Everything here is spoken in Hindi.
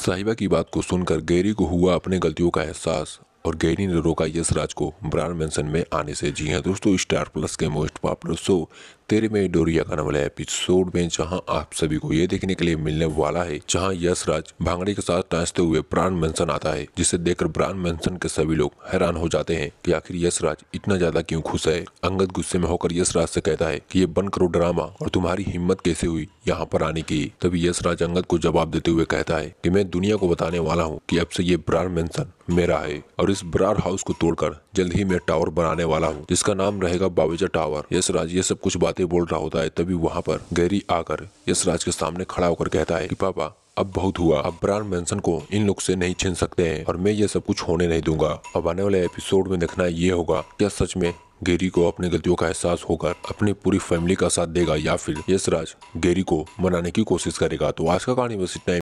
साहिबा की बात को सुनकर गैरी को हुआ अपने गलतियों का एहसास और गैरी ने रोका यश राज को ब्रांड मेंशन में आने से जी हाँ दोस्तों स्टार प्लस के most popular show Tere Mein डोरिया का वाले एपिसोड में जहां आप सभी को ये देखने के लिए मिलने वाला है जहां राज भांगड़े के साथ नाचते हुए प्राण मेंशन आता है जिसे देखकर प्राण मेंशन के सभी लोग हैरान हो जाते हैं कि आखिर यशराज इतना ज्यादा क्यों खुश है अंगद गुस्से में होकर यशराज से कहता है कि ये बंद करो ड्रामा और तुम्हारी हिम्मत कैसे हुई यहाँ पर आने की तभी यशराज अंगद को जवाब देते हुए कहता है की मैं दुनिया को बताने वाला हूँ की अब से ये ब्रार मेंशन मेरा है और इस ब्रार हाउस को तोड़कर जल्द ही मैं टावर बनाने वाला हूँ जिसका नाम रहेगा बावेजा टावर यशराज ये सब कुछ बातें बातें बोल रहा होता है तभी वहाँ पर गैरी आकर यशराज के सामने खड़ा होकर कहता है कि पापा अब बहुत हुआ अब ब्रांड मेंसन को इन लोग से नहीं छीन सकते हैं और मैं ये सब कुछ होने नहीं दूंगा अब आने वाले एपिसोड में देखना ये होगा क्या सच में गेरी को अपनी गलतियों का एहसास होकर अपनी पूरी फैमिली का साथ देगा या फिर यशराज गेरी को मनाने की कोशिश करेगा तो आज का कहानी बस इतना